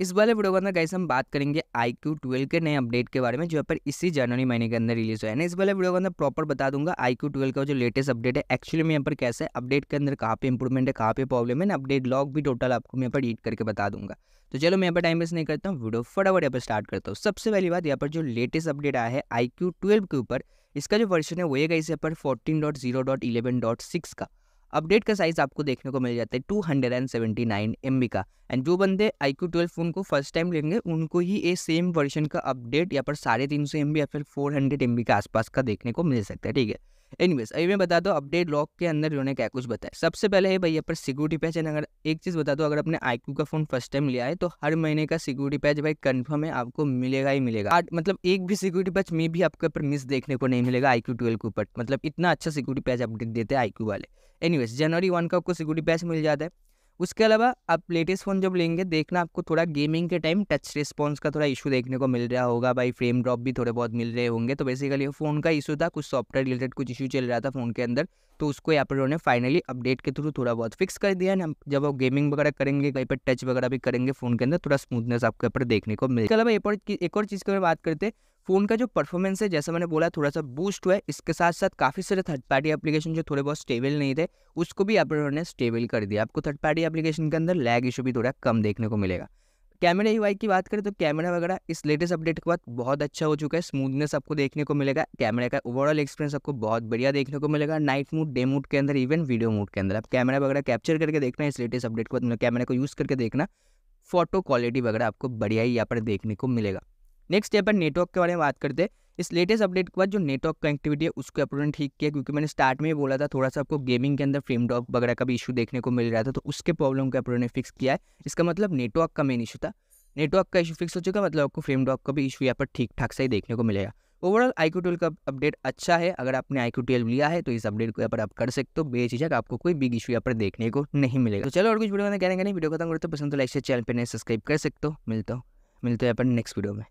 इस वाले वीडियो के अंदर गाइस हम बात करेंगे आई क्यू ट्वेल्व के नए अपडेट के बारे में जो पर इसी जनवरी महीने के अंदर रिलीज हुआ है इस वाले वीडियो के अंदर प्रॉपर बता दूंगा आई क्यू ट्वेल्व का जो लेटेस्ट अपडेट है एक्चुअली में यहाँ पर कैसे अपडेट के अंदर कहाँ पे इंप्रूवमेंट है कहाँ पे प्रॉब्लम है अपडेट लॉग भी टोटल आपको मैं यहाँ पर एडिट करके बता दूंगा तो चलो मैं यहाँ पर टाइम वेस्ट नहीं करता हूँ वीडियो फटाफट यहाँ पर स्टार्ट करता हूँ सबसे पहली बात यहाँ पर जो लेटेस्ट अपडेट आया है आई क्यू ट्वेल्व के ऊपर इसका जो वर्जन है वो है गाइस यहाँ पर fourteen dot zero dot eleven dot six का अपडेट का साइज आपको देखने को मिल जाता है two hundred and seventy nine M B का एंड जो बंदे आई क्यू ट्वेल्व फ़ोन को फर्स्ट टाइम लेंगे उनको ही ये सेम वर्जन का अपडेट या पर साढ़े तीन सौ एम बी या फिर फोर हंड्रेड एम बी के आसपास का देखने को मिल सकता है ठीक है एनीवेज अभी मैं बता दो अपडेट लॉक के अंदर इन्होंने क्या कुछ बताया सबसे पहले है भाई पर सिक्योरिटी पैच है अगर एक चीज़ बता दो अगर अपने आईक्यू का फोन फर्स्ट टाइम लिया है तो हर महीने का सिक्योरिटी पैच भाई कन्फर्म है आपको मिलेगा ही मिलेगा मतलब एक भी सिक्योरिटी पैच में भी आपको ऊपर मिस देखने को नहीं मिलेगा आईक्यू ट्वेल्व के ऊपर मतलब इतना अच्छा सिक्योरिटी पैच अपडेट देते हैं आईक्यू वाले एनीवेज जनवरी वन का आपको सिक्योरिटी पैच मिल जाता है उसके अलावा आप लेटेस्ट फ़ोन जब लेंगे देखना आपको थोड़ा गेमिंग के टाइम टच रिस्पॉन्स का थोड़ा इशू देखने को मिल रहा होगा भाई फ्रेम ड्रॉप भी थोड़े बहुत मिल रहे होंगे तो बेसिकली फ़ोन का इशू था कुछ सॉफ्टवेयर रिलेटेड कुछ इशू चल रहा था फ़ोन के अंदर तो उसको यहाँ पर उन्होंने फाइनली अपडेट के थ्रू थोड़ा बहुत फिक्स कर दिया है जब आप गेमिंग वगैरह करेंगे कहीं पर टच वगैरह भी करेंगे फ़ोन के अंदर थोड़ा स्मूथनेस आपके ऊपर देखने को मिलेगा अलावा एक और एक और चीज़ की बात करते हैं फ़ोन का जो परफॉर्मेंस है जैसा मैंने बोला थोड़ा सा बूस्ट हुआ है इसके साथ साथ काफ़ी सारे थर्ड पार्टी एप्लीकेशन जो थोड़े बहुत स्टेबल नहीं थे उसको भी आप उन्होंने स्टेबल कर दिया आपको थर्ड पार्टी एप्लीकेशन के अंदर लैग इशू भी थोड़ा कम देखने को मिलेगा कैमरा यूआई की बात करें तो कैमरा वगैरह इस लेटेस्ट अपडेट के बाद बहुत अच्छा हो चुका है स्मूथनेस आपको देखने को मिलेगा कैमरा का ओवरऑल एक्सपीरियंस आपको बहुत बढ़िया देखने को मिलेगा नाइट मोड डे मोड के अंदर इवन वीडियो मोड के अंदर आप कैमरा वगैरह कैप्चर करके देखना इस लेटेस्ट अपडेट के बाद कैमरा को यूज़ करके देखना फोटो क्वालिटी वगैरह आपको बढ़िया ही यहाँ पर देखने को मिलेगा नेक्स्ट यहाँ पर नेटवर्क के बारे में बात करते हैं इस लेटेस्ट अपडेट के बाद जो नेटवर्क कनेक्टिविटी है उसको अपने ठीक किया क्योंकि मैंने स्टार्ट में ही बोला था थोड़ा सा आपको गेमिंग के अंदर फ्रेम ड्रॉप वगैरह का भी इशू देखने को मिल रहा था तो उसके प्रॉब्लम को अपने ने फिक्स किया है इसका मतलब नेटवर्क का मेन इशू था नेटवर्क का इशू फिक्स हो चुका मतलब आपको फ्रेम ड्रॉप का भी इशू यहाँ पर ठीक ठाक से ही देखने को मिलेगा ओवरऑल आई क्यू का अपडेट अच्छा है अगर आपने आई क्यू लिया है तो इस अपडेट को यहाँ पर आप कर सकते हो बेचिझक आपको कोई बिग इशू यहाँ पर देखने को नहीं मिलेगा तो चलो और कुछ वीडियो में का नहीं वीडियो खत्म करते पसंद तो लाइक से चैनल पर नहीं सब्सक्राइब कर सकते हो मिलता हूँ मिलते हो यहाँ पर नेक्स्ट वीडियो में